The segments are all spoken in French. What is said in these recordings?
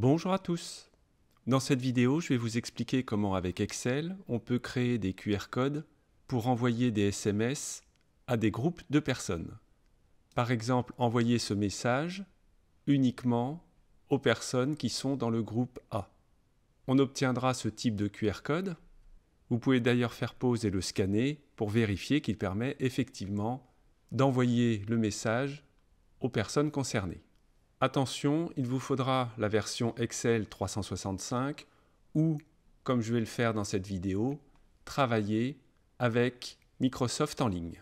Bonjour à tous Dans cette vidéo, je vais vous expliquer comment avec Excel, on peut créer des QR codes pour envoyer des SMS à des groupes de personnes. Par exemple, envoyer ce message uniquement aux personnes qui sont dans le groupe A. On obtiendra ce type de QR code. Vous pouvez d'ailleurs faire pause et le scanner pour vérifier qu'il permet effectivement d'envoyer le message aux personnes concernées. Attention, il vous faudra la version Excel 365 ou, comme je vais le faire dans cette vidéo, travailler avec Microsoft en ligne.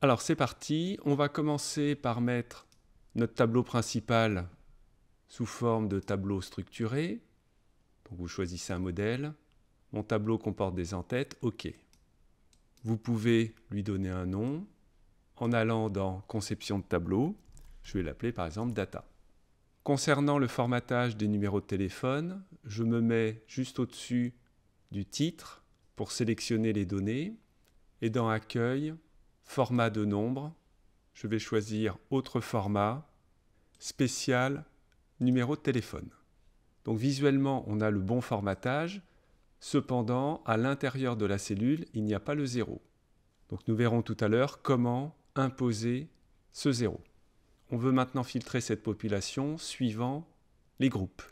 Alors c'est parti, on va commencer par mettre notre tableau principal sous forme de tableau structuré. Donc vous choisissez un modèle. Mon tableau comporte des entêtes, OK. Vous pouvez lui donner un nom en allant dans Conception de tableau. Je vais l'appeler par exemple Data. Concernant le formatage des numéros de téléphone, je me mets juste au-dessus du titre pour sélectionner les données et dans Accueil, Format de nombre, je vais choisir Autre format, Spécial, Numéro de téléphone. Donc visuellement, on a le bon formatage. Cependant, à l'intérieur de la cellule, il n'y a pas le zéro. Donc nous verrons tout à l'heure comment imposer ce zéro on veut maintenant filtrer cette population suivant les groupes.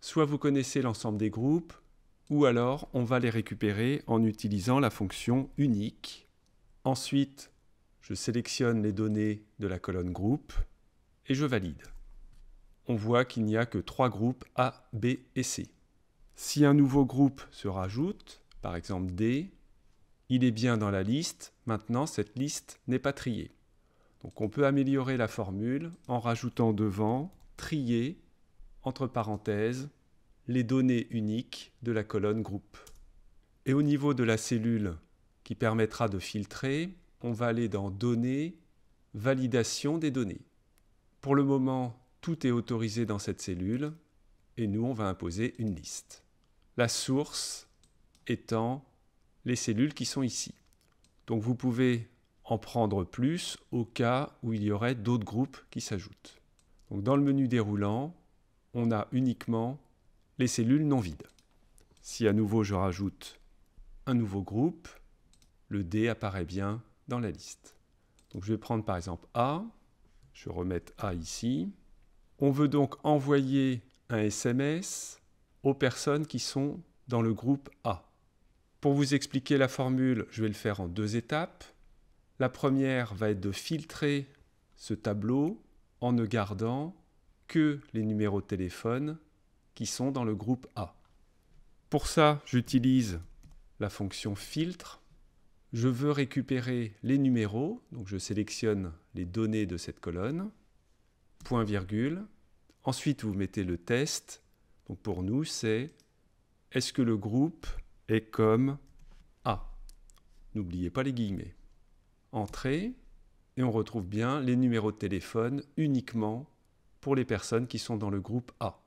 Soit vous connaissez l'ensemble des groupes, ou alors on va les récupérer en utilisant la fonction unique. Ensuite, je sélectionne les données de la colonne groupe et je valide. On voit qu'il n'y a que trois groupes A, B et C. Si un nouveau groupe se rajoute, par exemple D, il est bien dans la liste, maintenant cette liste n'est pas triée. Donc on peut améliorer la formule en rajoutant devant trier, entre parenthèses, les données uniques de la colonne groupe. Et au niveau de la cellule qui permettra de filtrer, on va aller dans Données, Validation des données. Pour le moment, tout est autorisé dans cette cellule et nous, on va imposer une liste. La source étant les cellules qui sont ici. Donc vous pouvez en prendre plus au cas où il y aurait d'autres groupes qui s'ajoutent. dans le menu déroulant, on a uniquement les cellules non vides. Si à nouveau je rajoute un nouveau groupe, le D apparaît bien dans la liste. Donc je vais prendre par exemple A, je remets A ici. On veut donc envoyer un SMS aux personnes qui sont dans le groupe A. Pour vous expliquer la formule, je vais le faire en deux étapes. La première va être de filtrer ce tableau en ne gardant que les numéros de téléphone qui sont dans le groupe A. Pour ça, j'utilise la fonction filtre. Je veux récupérer les numéros, donc je sélectionne les données de cette colonne, point virgule. Ensuite, vous mettez le test. Donc pour nous, c'est est-ce que le groupe est comme A N'oubliez pas les guillemets. Entrée, et on retrouve bien les numéros de téléphone uniquement pour les personnes qui sont dans le groupe A.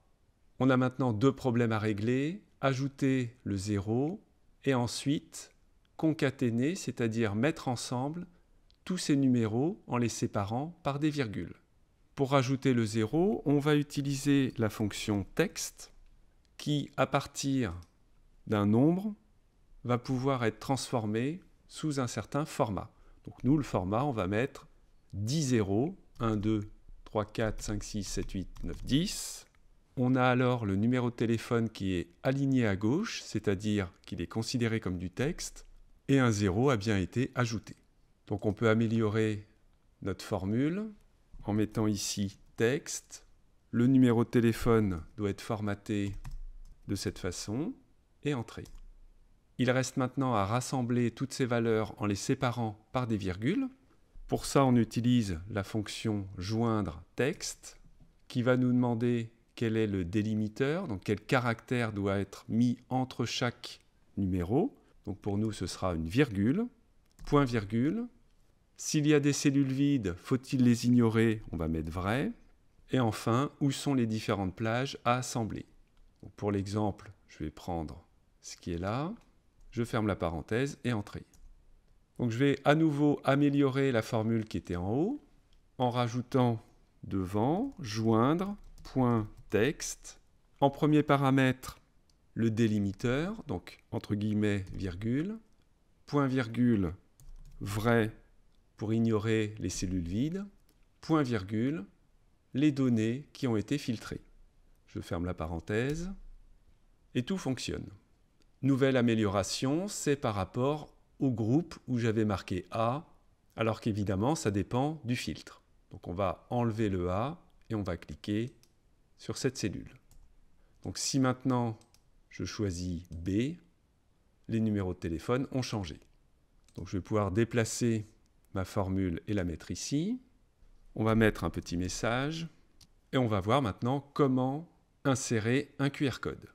On a maintenant deux problèmes à régler, ajouter le 0 et ensuite concaténer, c'est-à-dire mettre ensemble tous ces numéros en les séparant par des virgules. Pour ajouter le 0, on va utiliser la fonction texte qui, à partir d'un nombre, va pouvoir être transformé sous un certain format. Donc nous, le format, on va mettre 10 0, 1, 2, 3, 4, 5, 6, 7, 8, 9, 10. On a alors le numéro de téléphone qui est aligné à gauche, c'est-à-dire qu'il est considéré comme du texte, et un 0 a bien été ajouté. Donc on peut améliorer notre formule en mettant ici texte. Le numéro de téléphone doit être formaté de cette façon et entrer. Il reste maintenant à rassembler toutes ces valeurs en les séparant par des virgules. Pour ça, on utilise la fonction joindre texte qui va nous demander quel est le délimiteur, donc quel caractère doit être mis entre chaque numéro. Donc pour nous, ce sera une virgule, point virgule. S'il y a des cellules vides, faut-il les ignorer On va mettre vrai. Et enfin, où sont les différentes plages à assembler Pour l'exemple, je vais prendre ce qui est là je ferme la parenthèse et entrée. Donc je vais à nouveau améliorer la formule qui était en haut en rajoutant devant joindre point texte. En premier paramètre, le délimiteur, donc entre guillemets, virgule, point virgule, vrai pour ignorer les cellules vides, point virgule, les données qui ont été filtrées. Je ferme la parenthèse et tout fonctionne. Nouvelle amélioration, c'est par rapport au groupe où j'avais marqué A, alors qu'évidemment, ça dépend du filtre. Donc on va enlever le A et on va cliquer sur cette cellule. Donc si maintenant je choisis B, les numéros de téléphone ont changé. Donc je vais pouvoir déplacer ma formule et la mettre ici. On va mettre un petit message et on va voir maintenant comment insérer un QR code.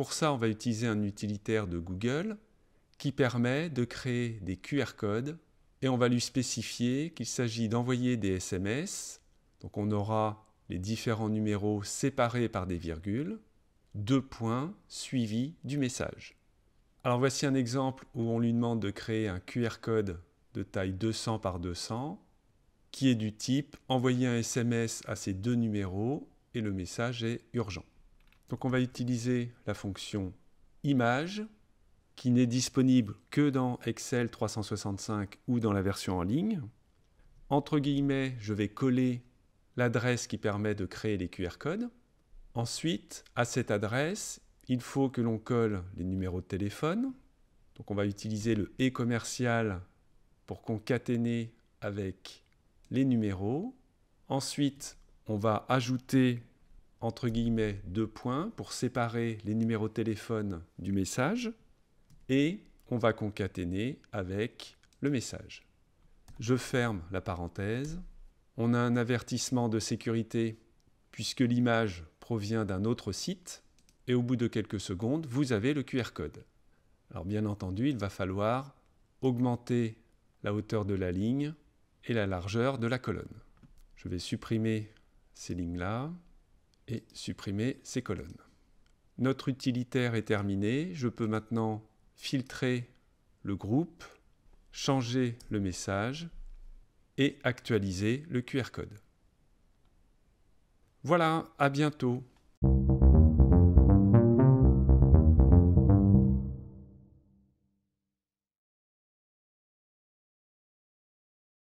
Pour ça, on va utiliser un utilitaire de Google qui permet de créer des QR codes et on va lui spécifier qu'il s'agit d'envoyer des SMS. Donc on aura les différents numéros séparés par des virgules, deux points suivis du message. Alors voici un exemple où on lui demande de créer un QR code de taille 200 par 200 qui est du type envoyer un SMS à ces deux numéros et le message est urgent. Donc on va utiliser la fonction image qui n'est disponible que dans Excel 365 ou dans la version en ligne. Entre guillemets, je vais coller l'adresse qui permet de créer les QR codes. Ensuite, à cette adresse, il faut que l'on colle les numéros de téléphone. Donc on va utiliser le et commercial pour concaténer avec les numéros. Ensuite, on va ajouter entre guillemets, deux points pour séparer les numéros de téléphone du message et on va concaténer avec le message. Je ferme la parenthèse. On a un avertissement de sécurité puisque l'image provient d'un autre site et au bout de quelques secondes, vous avez le QR code. Alors bien entendu, il va falloir augmenter la hauteur de la ligne et la largeur de la colonne. Je vais supprimer ces lignes-là et supprimer ces colonnes. Notre utilitaire est terminé. Je peux maintenant filtrer le groupe, changer le message et actualiser le QR code. Voilà, à bientôt